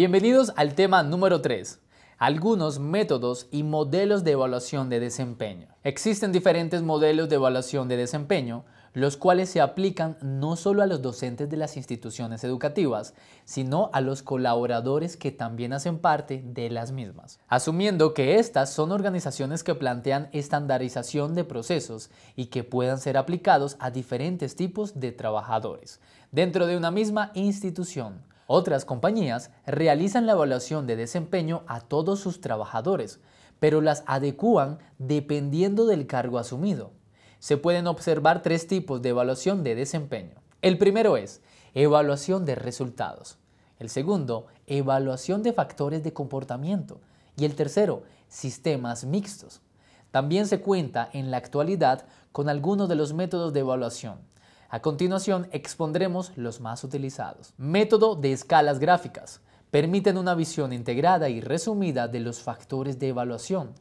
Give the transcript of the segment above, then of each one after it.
Bienvenidos al tema número 3, algunos métodos y modelos de evaluación de desempeño. Existen diferentes modelos de evaluación de desempeño, los cuales se aplican no solo a los docentes de las instituciones educativas, sino a los colaboradores que también hacen parte de las mismas. Asumiendo que estas son organizaciones que plantean estandarización de procesos y que puedan ser aplicados a diferentes tipos de trabajadores dentro de una misma institución otras compañías realizan la evaluación de desempeño a todos sus trabajadores, pero las adecúan dependiendo del cargo asumido. Se pueden observar tres tipos de evaluación de desempeño. El primero es evaluación de resultados. El segundo, evaluación de factores de comportamiento. Y el tercero, sistemas mixtos. También se cuenta en la actualidad con algunos de los métodos de evaluación, a continuación expondremos los más utilizados. Método de escalas gráficas. Permiten una visión integrada y resumida de los factores de evaluación.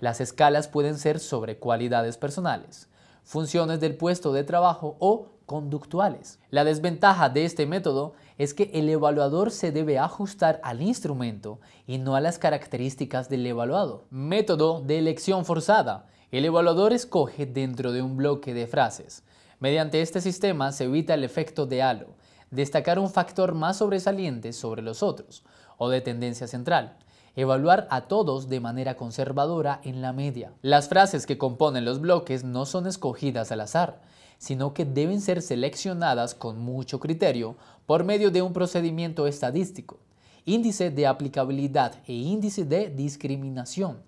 Las escalas pueden ser sobre cualidades personales, funciones del puesto de trabajo o conductuales. La desventaja de este método es que el evaluador se debe ajustar al instrumento y no a las características del evaluado. Método de elección forzada. El evaluador escoge dentro de un bloque de frases Mediante este sistema se evita el efecto de halo, destacar un factor más sobresaliente sobre los otros, o de tendencia central, evaluar a todos de manera conservadora en la media. Las frases que componen los bloques no son escogidas al azar, sino que deben ser seleccionadas con mucho criterio por medio de un procedimiento estadístico, índice de aplicabilidad e índice de discriminación,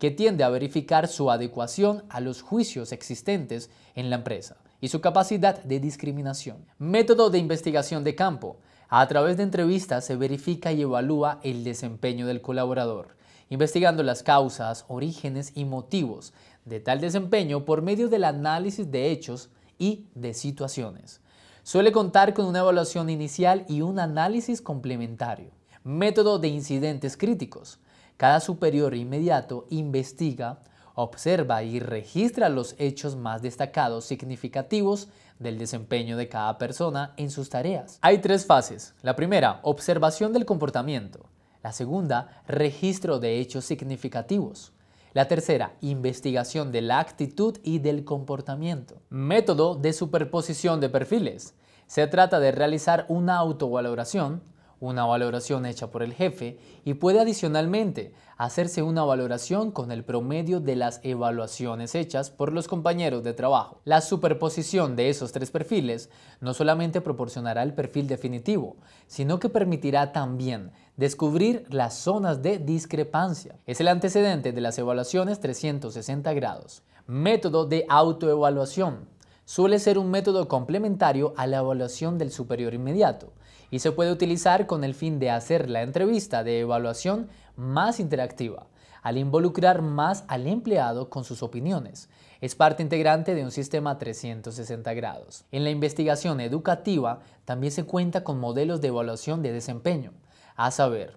que tiende a verificar su adecuación a los juicios existentes en la empresa y su capacidad de discriminación. Método de investigación de campo. A través de entrevistas se verifica y evalúa el desempeño del colaborador, investigando las causas, orígenes y motivos de tal desempeño por medio del análisis de hechos y de situaciones. Suele contar con una evaluación inicial y un análisis complementario. Método de incidentes críticos. Cada superior inmediato investiga, Observa y registra los hechos más destacados significativos del desempeño de cada persona en sus tareas. Hay tres fases. La primera, observación del comportamiento. La segunda, registro de hechos significativos. La tercera, investigación de la actitud y del comportamiento. Método de superposición de perfiles. Se trata de realizar una autovaloración una valoración hecha por el jefe y puede adicionalmente hacerse una valoración con el promedio de las evaluaciones hechas por los compañeros de trabajo. La superposición de esos tres perfiles no solamente proporcionará el perfil definitivo, sino que permitirá también descubrir las zonas de discrepancia. Es el antecedente de las evaluaciones 360 grados. Método de autoevaluación suele ser un método complementario a la evaluación del superior inmediato y se puede utilizar con el fin de hacer la entrevista de evaluación más interactiva, al involucrar más al empleado con sus opiniones. Es parte integrante de un sistema 360 grados. En la investigación educativa también se cuenta con modelos de evaluación de desempeño, a saber,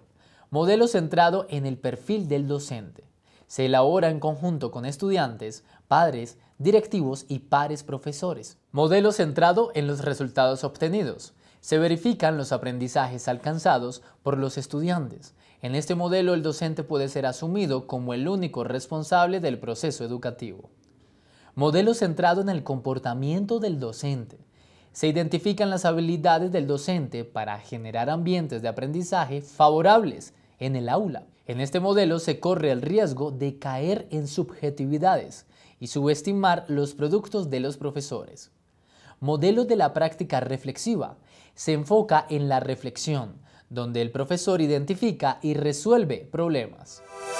modelo centrado en el perfil del docente. Se elabora en conjunto con estudiantes, padres, directivos y pares profesores. Modelo centrado en los resultados obtenidos. Se verifican los aprendizajes alcanzados por los estudiantes. En este modelo el docente puede ser asumido como el único responsable del proceso educativo. Modelo centrado en el comportamiento del docente. Se identifican las habilidades del docente para generar ambientes de aprendizaje favorables en el aula. En este modelo se corre el riesgo de caer en subjetividades, y subestimar los productos de los profesores. Modelo de la práctica reflexiva. Se enfoca en la reflexión, donde el profesor identifica y resuelve problemas.